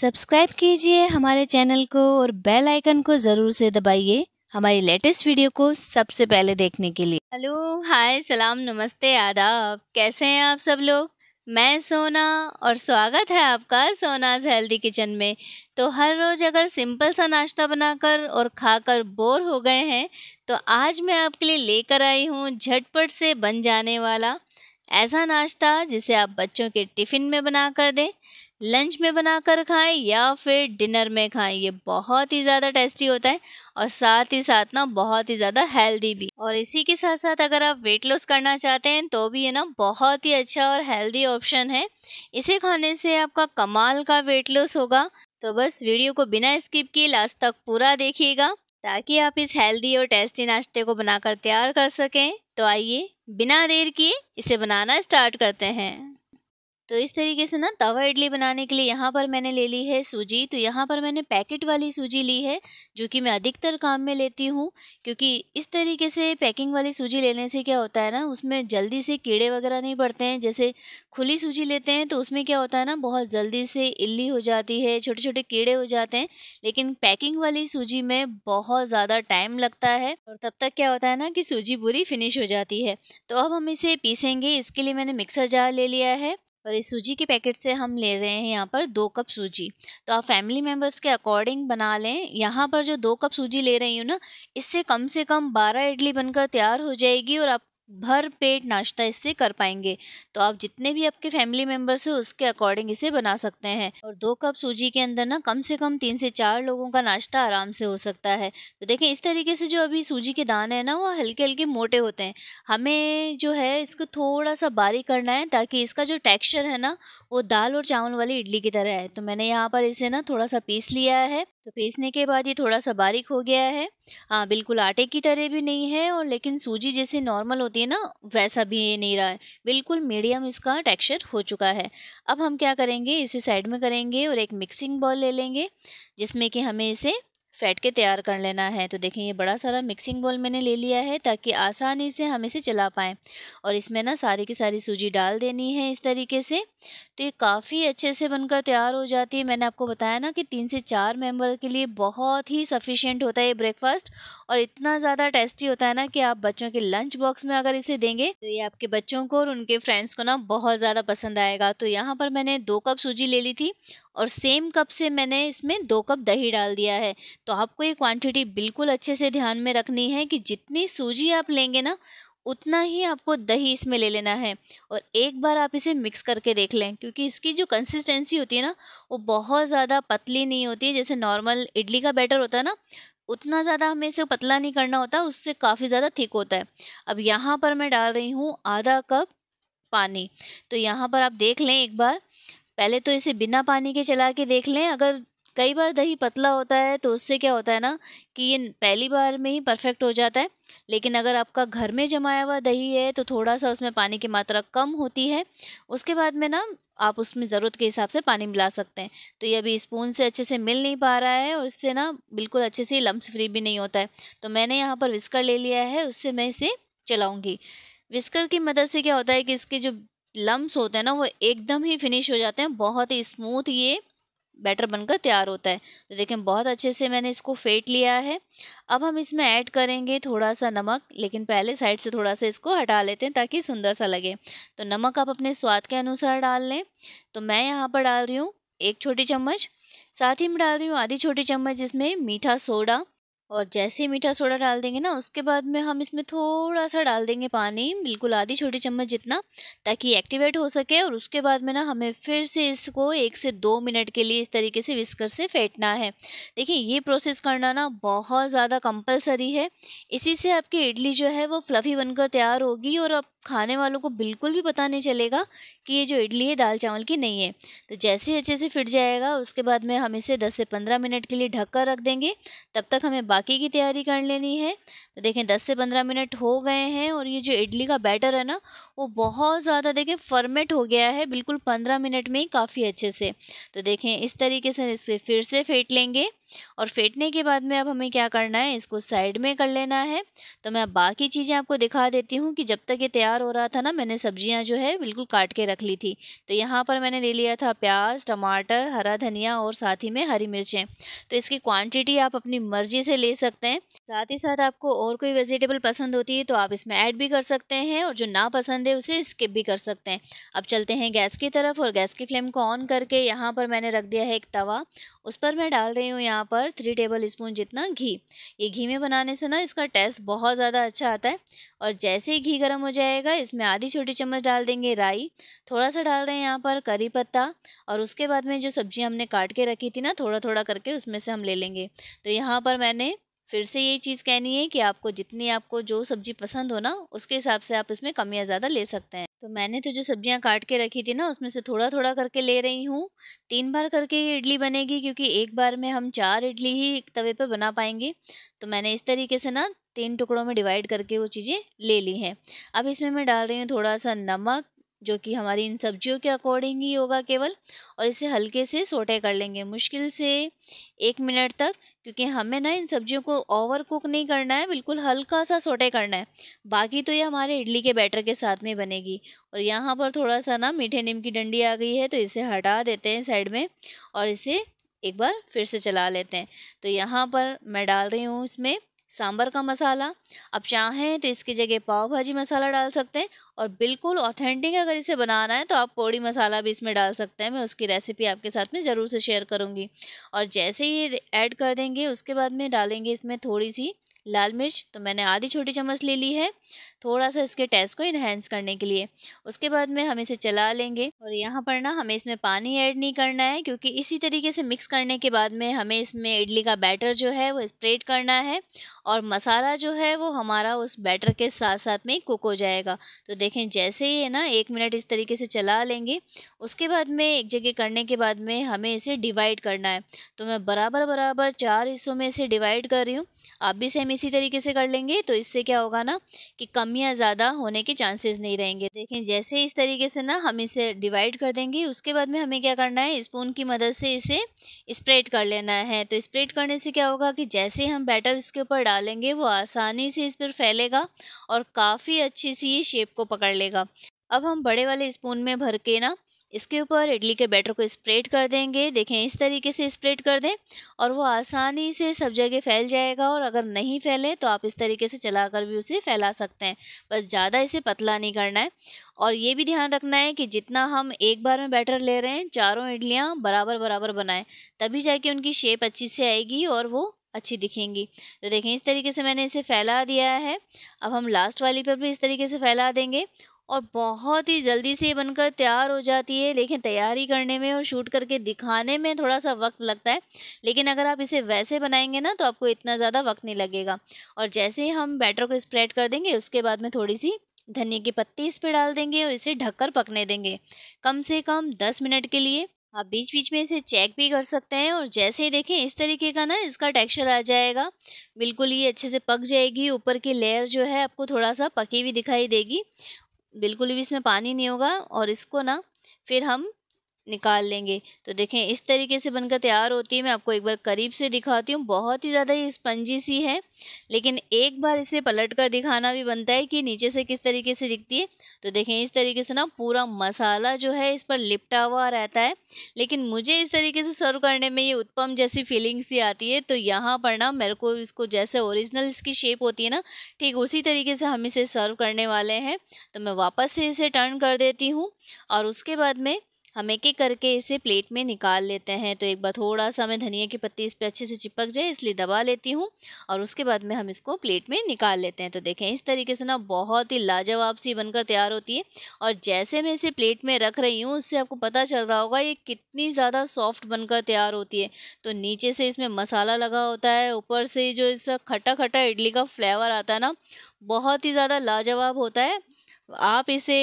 subscribe कीजिए हमारे channel को और बेल आइकन को ज़रूर से दबाइए हमारी लेटेस्ट वीडियो को सबसे पहले देखने के लिए हेलो हाय सलाम नमस्ते आदाब कैसे हैं आप सब लोग मैं सोना और स्वागत है आपका सोनाज हेल्दी किचन में तो हर रोज़ अगर सिंपल सा नाश्ता बनाकर और खाकर बोर हो गए हैं तो आज मैं आपके लिए लेकर आई हूँ झटपट से बन जाने वाला ऐसा नाश्ता जिसे आप बच्चों के टिफ़िन में बना कर दें लंच में बनाकर खाएं या फिर डिनर में खाएं ये बहुत ही ज़्यादा टेस्टी होता है और साथ ही साथ ना बहुत ही ज़्यादा हेल्दी भी और इसी के साथ साथ अगर आप वेट लॉस करना चाहते हैं तो भी ये ना बहुत ही अच्छा और हेल्दी ऑप्शन है इसे खाने से आपका कमाल का वेट लॉस होगा तो बस वीडियो को बिना स्किप किए लास्ट तक पूरा देखिएगा ताकि आप इस हेल्दी और टेस्टी नाश्ते को बनाकर तैयार कर सकें तो आइए बिना देर किए इसे बनाना स्टार्ट करते हैं तो इस तरीके से ना तवा इडली बनाने के लिए यहाँ पर मैंने ले ली है सूजी तो यहाँ पर मैंने पैकेट वाली सूजी ली है जो कि मैं अधिकतर काम में लेती हूँ क्योंकि इस तरीके से पैकिंग वाली सूजी लेने से क्या होता है ना उसमें जल्दी से कीड़े वगैरह नहीं पड़ते हैं जैसे खुली सूजी लेते हैं तो उसमें क्या होता है ना बहुत जल्दी से इली हो जाती है छोटे छोटे कीड़े हो जाते हैं लेकिन पैकिंग वाली सूजी में बहुत ज़्यादा टाइम लगता है और तब तक क्या होता है ना कि सूजी पूरी फिनिश हो जाती है तो अब हम इसे पीसेंगे इसके लिए मैंने मिक्सर जार ले लिया है और इस सूजी के पैकेट से हम ले रहे हैं यहाँ पर दो कप सूजी तो आप फैमिली मेम्बर्स के अकॉर्डिंग बना लें यहाँ पर जो दो कप सूजी ले रही हूँ ना इससे कम से कम बारह इडली बनकर तैयार हो जाएगी और आप भर पेट नाश्ता इससे कर पाएंगे तो आप जितने भी आपके फैमिली मेम्बर्स हैं उसके अकॉर्डिंग इसे बना सकते हैं और दो कप सूजी के अंदर ना कम से कम तीन से चार लोगों का नाश्ता आराम से हो सकता है तो देखें इस तरीके से जो अभी सूजी के दाने हैं ना वो हल्के हल्के मोटे होते हैं हमें जो है इसको थोड़ा सा बारीक करना है ताकि इसका जो टेक्स्चर है ना वो दाल और चावल वाली इडली की तरह है तो मैंने यहाँ पर इसे ना थोड़ा सा पीस लिया है तो पीसने के बाद ये थोड़ा सा बारीक हो गया है हाँ बिल्कुल आटे की तरह भी नहीं है और लेकिन सूजी जैसे नॉर्मल होती है ना वैसा भी ये नहीं रहा है बिल्कुल मीडियम इसका टेक्सचर हो चुका है अब हम क्या करेंगे इसे साइड में करेंगे और एक मिक्सिंग बॉल ले लेंगे जिसमें कि हमें इसे फैट के तैयार कर लेना है तो देखें ये बड़ा सारा मिक्सिंग बॉल मैंने ले लिया है ताकि आसानी से हम इसे चला पाएँ और इसमें ना सारी की सारी सूजी डाल देनी है इस तरीके से तो ये काफ़ी अच्छे से बनकर तैयार हो जाती है मैंने आपको बताया ना कि तीन से चार मेम्बर के लिए बहुत ही सफिशेंट होता है ये ब्रेकफास्ट और इतना ज़्यादा टेस्टी होता है ना कि आप बच्चों के लंच बॉक्स में अगर इसे देंगे तो ये आपके बच्चों को और उनके फ्रेंड्स को ना बहुत ज़्यादा पसंद आएगा तो यहाँ पर मैंने दो कप सूजी ले ली थी और सेम कप से मैंने इसमें दो कप दही डाल दिया है तो आपको ये क्वांटिटी बिल्कुल अच्छे से ध्यान में रखनी है कि जितनी सूजी आप लेंगे ना उतना ही आपको दही इसमें ले लेना है और एक बार आप इसे मिक्स करके देख लें क्योंकि इसकी जो कंसिस्टेंसी होती है ना वो बहुत ज़्यादा पतली नहीं होती जैसे नॉर्मल इडली का बैटर होता है ना उतना ज़्यादा हमें इसे पतला नहीं करना होता उससे काफ़ी ज़्यादा थिक होता है अब यहाँ पर मैं डाल रही हूँ आधा कप पानी तो यहाँ पर आप देख लें एक बार पहले तो इसे बिना पानी के चला के देख लें अगर कई बार दही पतला होता है तो उससे क्या होता है ना कि ये पहली बार में ही परफेक्ट हो जाता है लेकिन अगर आपका घर में जमाया हुआ दही है तो थोड़ा सा उसमें पानी की मात्रा कम होती है उसके बाद में ना आप उसमें ज़रूरत के हिसाब से पानी मिला सकते हैं तो ये अभी स्पून से अच्छे से मिल नहीं पा रहा है और इससे ना बिल्कुल अच्छे से लम्स फ्री भी नहीं होता है तो मैंने यहाँ पर विस्कर ले लिया है उससे मैं इसे चलाऊँगी विस्कर की मदद से क्या होता है कि इसके जो लम्स होते हैं ना वो एकदम ही फिनिश हो जाते हैं बहुत ही स्मूथ ये बैटर बनकर तैयार होता है तो देखें बहुत अच्छे से मैंने इसको फेंट लिया है अब हम इसमें ऐड करेंगे थोड़ा सा नमक लेकिन पहले साइड से थोड़ा सा इसको हटा लेते हैं ताकि सुंदर सा लगे तो नमक आप अपने स्वाद के अनुसार डाल लें तो मैं यहाँ पर डाल रही हूँ एक छोटी चम्मच साथ ही मैं डाल रही हूँ आधी छोटी चम्मच इसमें मीठा सोडा और जैसे ही मीठा सोडा डाल देंगे ना उसके बाद में हम इसमें थोड़ा सा डाल देंगे पानी बिल्कुल आधी छोटी चम्मच जितना ताकि एक्टिवेट हो सके और उसके बाद में ना हमें फिर से इसको एक से दो मिनट के लिए इस तरीके से विस्कर से फेंटना है देखिए ये प्रोसेस करना ना बहुत ज़्यादा कंपलसरी है इसी से आपकी इडली जो है वो फ्लफ़ी बनकर तैयार होगी और आप खाने वालों को बिल्कुल भी पता नहीं चलेगा कि ये जो इडली है दाल चावल की नहीं है तो जैसे ही अच्छे से फिट जाएगा उसके बाद में हम इसे 10 से 15 मिनट के लिए ढक कर रख देंगे तब तक हमें बाकी की तैयारी कर लेनी है तो देखें 10 से 15 मिनट हो गए हैं और ये जो इडली का बैटर है ना वो बहुत ज़्यादा देखें फर्मेट हो गया है बिल्कुल पंद्रह मिनट में ही काफ़ी अच्छे से तो देखें इस तरीके से इसे फिर से फेंट लेंगे और फेंटने के बाद में अब हमें क्या करना है इसको साइड में कर लेना है तो मैं बाकी चीज़ें आपको दिखा देती हूँ कि जब तक ये तैयार तैयार हो रहा था ना मैंने सब्जियां जो है बिल्कुल काट के रख ली थी तो यहाँ पर मैंने ले लिया था प्याज टमाटर हरा धनिया और साथ ही में हरी मिर्चें तो इसकी क्वांटिटी आप अपनी मर्जी से ले सकते हैं साथ ही साथ आपको और कोई वेजिटेबल पसंद होती है तो आप इसमें ऐड भी कर सकते हैं और जो ना पसंद है उसे स्किप भी कर सकते हैं अब चलते हैं गैस की तरफ और गैस की फ्लेम को ऑन करके यहाँ पर मैंने रख दिया है एक तवा उस पर मैं डाल रही हूँ यहाँ पर थ्री टेबल स्पून जितना घी ये घी में बनाने से ना इसका टेस्ट बहुत ज़्यादा अच्छा आता है और जैसे ही घी गर्म हो जाए जाएगा इसमें आधी छोटी चम्मच डाल देंगे राई थोड़ा सा डाल रहे हैं यहाँ पर करी पत्ता और उसके बाद में जो सब्जी हमने काट के रखी थी ना थोड़ा थोड़ा करके उसमें से हम ले लेंगे तो यहाँ पर मैंने फिर से ये चीज़ कहनी है कि आपको जितनी आपको जो सब्ज़ी पसंद हो ना उसके हिसाब से आप इसमें कम या ज़्यादा ले सकते हैं तो मैंने तो जो सब्जियां काट के रखी थी ना उसमें से थोड़ा थोड़ा करके ले रही हूँ तीन बार करके ये इडली बनेगी क्योंकि एक बार में हम चार इडली ही तवे पे बना पाएंगे तो मैंने इस तरीके से ना तीन टुकड़ों में डिवाइड करके वो चीज़ें ले ली हैं अब इसमें मैं डाल रही हूँ थोड़ा सा नमक जो कि हमारी इन सब्जियों के अकॉर्डिंग ही होगा केवल और इसे हल्के से सोटे कर लेंगे मुश्किल से एक मिनट तक क्योंकि हमें ना इन सब्जियों को ओवर कुक नहीं करना है बिल्कुल हल्का सा सोटे करना है बाकी तो ये हमारे इडली के बैटर के साथ में बनेगी और यहाँ पर थोड़ा सा ना मीठे नीम की डंडी आ गई है तो इसे हटा देते हैं साइड में और इसे एक बार फिर से चला लेते हैं तो यहाँ पर मैं डाल रही हूँ इसमें सांभर का मसाला आप चाहें तो इसकी जगह पाव भाजी मसाला डाल सकते हैं और बिल्कुल ऑथेंटिक अगर इसे बनाना है तो आप पोड़ी मसाला भी इसमें डाल सकते हैं मैं उसकी रेसिपी आपके साथ में ज़रूर से शेयर करूँगी और जैसे ही ऐड कर देंगे उसके बाद में डालेंगे इसमें थोड़ी सी लाल मिर्च तो मैंने आधी छोटी चम्मच ले ली है थोड़ा सा इसके टेस्ट को इन्हेंस करने के लिए उसके बाद में हम इसे चला लेंगे और यहाँ पर ना हमें इसमें पानी ऐड नहीं करना है क्योंकि इसी तरीके से मिक्स करने के बाद में हमें इसमें इडली का बैटर जो है वो स्प्रेड करना है और मसाला जो है वो हमारा उस बैटर के साथ साथ में कुक हो जाएगा तो देखें जैसे ही है ना एक मिनट इस तरीके से चला लेंगे उसके बाद में एक जगह करने के बाद में हमें इसे डिवाइड करना है तो मैं बराबर बराबर चार हिस्सों में इसे डिवाइड कर रही हूँ आप भी सेम इसी तरीके से कर लेंगे तो इससे क्या होगा ना कि कम कमियाँ ज़्यादा होने के चांसेस नहीं रहेंगे देखें जैसे इस तरीके से ना हम इसे डिवाइड कर देंगे उसके बाद में हमें क्या करना है स्पून की मदद से इसे स्प्रेड कर लेना है तो स्प्रेड करने से क्या होगा कि जैसे हम बैटर इसके ऊपर डालेंगे वो आसानी से इस पर फैलेगा और काफ़ी अच्छी सी ये शेप को पकड़ लेगा अब हम बड़े वाले स्पून में भर के ना इसके ऊपर इडली के बैटर को स्प्रेड कर देंगे देखें इस तरीके से स्प्रेड कर दें और वो आसानी से सब जगह फैल जाएगा और अगर नहीं फैले तो आप इस तरीके से चला कर भी उसे फैला सकते हैं बस ज़्यादा इसे पतला नहीं करना है और ये भी ध्यान रखना है कि जितना हम एक बार में बैटर ले रहे हैं चारों इडलियाँ बराबर बराबर बनाएँ तभी जाके उनकी शेप अच्छी से आएगी और वो अच्छी दिखेंगी तो देखें इस तरीके से मैंने इसे फैला दिया है अब हम लास्ट वाली पर भी इस तरीके से फैला देंगे और बहुत ही जल्दी से बनकर तैयार हो जाती है लेकिन तैयारी करने में और शूट करके दिखाने में थोड़ा सा वक्त लगता है लेकिन अगर आप इसे वैसे बनाएंगे ना तो आपको इतना ज़्यादा वक्त नहीं लगेगा और जैसे ही हम बैटर को स्प्रेड कर देंगे उसके बाद में थोड़ी सी धनिया की पत्ती इस पर डाल देंगे और इसे ढककर पकने देंगे कम से कम दस मिनट के लिए आप बीच बीच में इसे चेक भी कर सकते हैं और जैसे ही देखें इस तरीके का ना इसका टेक्सचर आ जाएगा बिल्कुल ये अच्छे से पक जाएगी ऊपर की लेयर जो है आपको थोड़ा सा पकी हुई दिखाई देगी बिल्कुल भी इसमें पानी नहीं होगा और इसको ना फिर हम निकाल लेंगे तो देखें इस तरीके से बनकर तैयार होती है मैं आपको एक बार करीब से दिखाती हूँ बहुत ही ज़्यादा ये स्पंजी सी है लेकिन एक बार इसे पलट कर दिखाना भी बनता है कि नीचे से किस तरीके से दिखती है तो देखें इस तरीके से ना पूरा मसाला जो है इस पर लिपटा हुआ रहता है लेकिन मुझे इस तरीके से सर्व करने में ये उत्पम जैसी फीलिंग सी आती है तो यहाँ पर ना मेरे को इसको जैसे ओरिजिनल इसकी शेप होती है ना ठीक उसी तरीके से हम इसे सर्व करने वाले हैं तो मैं वापस से इसे टर्न कर देती हूँ और उसके बाद में हम एक एक करके इसे प्लेट में निकाल लेते हैं तो एक बार थोड़ा सा मैं धनिया की पत्ती इस पर अच्छे से चिपक जाए इसलिए दबा लेती हूँ और उसके बाद में हम इसको प्लेट में निकाल लेते हैं तो देखें इस तरीके से ना बहुत ही लाजवाब सी बनकर तैयार होती है और जैसे मैं इसे प्लेट में रख रही हूँ उससे आपको पता चल रहा होगा ये कितनी ज़्यादा सॉफ्ट बनकर तैयार होती है तो नीचे से इसमें मसाला लगा होता है ऊपर से जो इसका खट्टा खट्टा इडली का फ्लेवर आता है ना बहुत ही ज़्यादा लाजवाब होता है आप इसे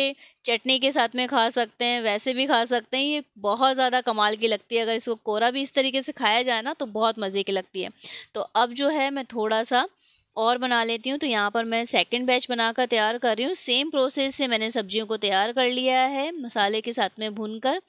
चटनी के साथ में खा सकते हैं वैसे भी खा सकते हैं ये बहुत ज़्यादा कमाल की लगती है अगर इसको कोरा भी इस तरीके से खाया जाए ना तो बहुत मज़े की लगती है तो अब जो है मैं थोड़ा सा और बना लेती हूँ तो यहाँ पर मैं सेकंड बैच बनाकर तैयार कर रही हूँ सेम प्रोसेस से मैंने सब्जियों को तैयार कर लिया है मसाले के साथ में भून कर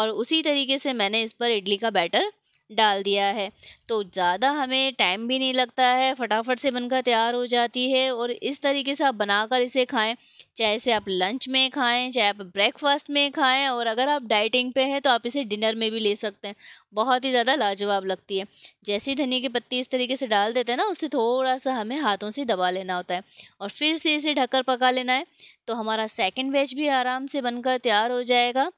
और उसी तरीके से मैंने इस पर इडली का बैटर डाल दिया है तो ज़्यादा हमें टाइम भी नहीं लगता है फटाफट से बनकर तैयार हो जाती है और इस तरीके से आप बनाकर इसे खाएं चाहे इसे आप लंच में खाएं चाहे आप ब्रेकफास्ट में खाएं और अगर आप डाइटिंग पे हैं तो आप इसे डिनर में भी ले सकते हैं बहुत ही ज़्यादा लाजवाब लगती है जैसे ही धनिया की पत्ती इस तरीके से डाल देते हैं ना उससे थोड़ा सा हमें हाथों से दबा लेना होता है और फिर से इसे ढककर पका लेना है तो हमारा सेकेंड वेज भी आराम से बनकर तैयार हो जाएगा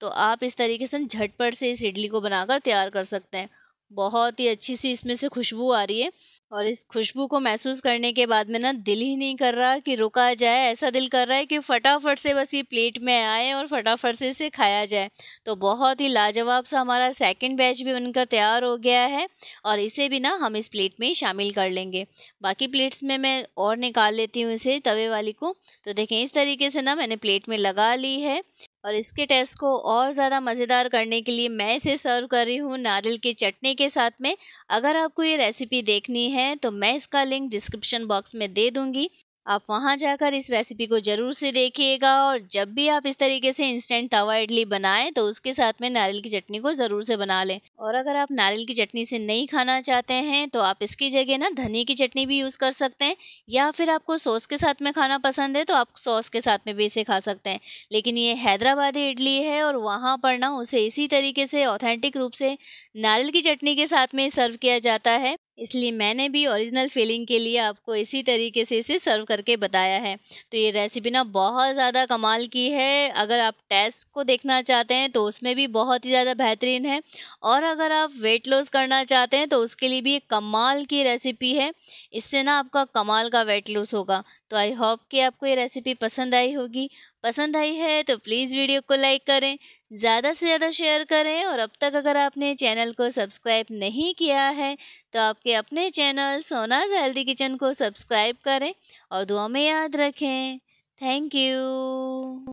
तो आप इस तरीके से झटपट से इस इडली को बनाकर तैयार कर सकते हैं बहुत ही अच्छी सी इसमें से खुशबू आ रही है और इस खुशबू को महसूस करने के बाद में ना दिल ही नहीं कर रहा कि रुका जाए ऐसा दिल कर रहा है कि फटाफट से बस ये प्लेट में आए और फटाफट से इसे खाया जाए तो बहुत ही लाजवाब सा हमारा सेकंड बैच भी बनकर तैयार हो गया है और इसे भी ना हम इस प्लेट में शामिल कर लेंगे बाकी प्लेट्स में मैं और निकाल लेती हूँ इसे तवे वाली को तो देखें इस तरीके से ना मैंने प्लेट में लगा ली है और इसके टेस्ट को और ज़्यादा मज़ेदार करने के लिए मैं इसे सर्व कर रही हूँ नारियल की चटनी के साथ में अगर आपको ये रेसिपी देखनी है तो मैं इसका लिंक डिस्क्रिप्शन बॉक्स में दे दूँगी आप वहाँ जाकर इस रेसिपी को ज़रूर से देखिएगा और जब भी आप इस तरीके से इंस्टेंट तवा इडली बनाएं तो उसके साथ में नारियल की चटनी को ज़रूर से बना लें और अगर आप नारियल की चटनी से नहीं खाना चाहते हैं तो आप इसकी जगह ना धनी की चटनी भी यूज़ कर सकते हैं या फिर आपको सॉस के साथ में खाना पसंद है तो आप सॉस के साथ में भी इसे खा सकते हैं लेकिन ये हैदराबादी इडली है और वहाँ पर ना उसे इसी तरीके से ऑथेंटिक रूप से नारियल की चटनी के साथ में सर्व किया जाता है इसलिए मैंने भी ओरिजिनल फीलिंग के लिए आपको इसी तरीके से इसे सर्व करके बताया है तो ये रेसिपी ना बहुत ज़्यादा कमाल की है अगर आप टेस्ट को देखना चाहते हैं तो उसमें भी बहुत ही ज़्यादा बेहतरीन है और अगर आप वेट लॉस करना चाहते हैं तो उसके लिए भी एक कमाल की रेसिपी है इससे ना आपका कमाल का वेट लॉस होगा तो आई होप कि आपको ये रेसिपी पसंद आई होगी पसंद आई है तो प्लीज़ वीडियो को लाइक करें ज़्यादा से ज़्यादा शेयर करें और अब तक अगर आपने चैनल को सब्सक्राइब नहीं किया है तो आपके अपने चैनल सोनाज हेल्दी किचन को सब्सक्राइब करें और दुआ में याद रखें थैंक यू